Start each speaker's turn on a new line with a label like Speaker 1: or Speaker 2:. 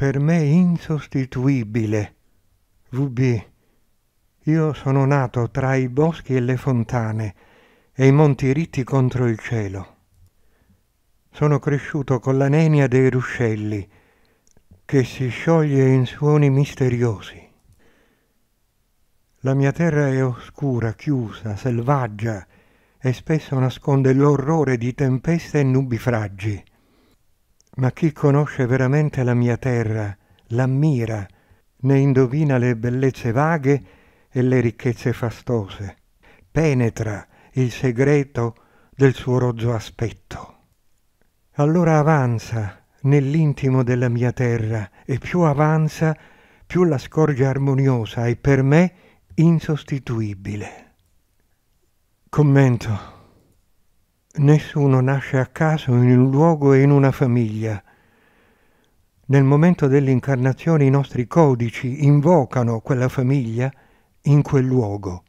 Speaker 1: per me insostituibile. Rubi, io sono nato tra i boschi e le fontane e i monti ritti contro il cielo. Sono cresciuto con la nenia dei ruscelli che si scioglie in suoni misteriosi. La mia terra è oscura, chiusa, selvaggia e spesso nasconde l'orrore di tempeste e nubifragi. Ma chi conosce veramente la mia terra, l'ammira, ne indovina le bellezze vaghe e le ricchezze fastose, penetra il segreto del suo rozzo aspetto. Allora avanza nell'intimo della mia terra e più avanza, più la scorge armoniosa e per me insostituibile. Commento. Nessuno nasce a caso in un luogo e in una famiglia. Nel momento dell'incarnazione i nostri codici invocano quella famiglia
Speaker 2: in quel luogo.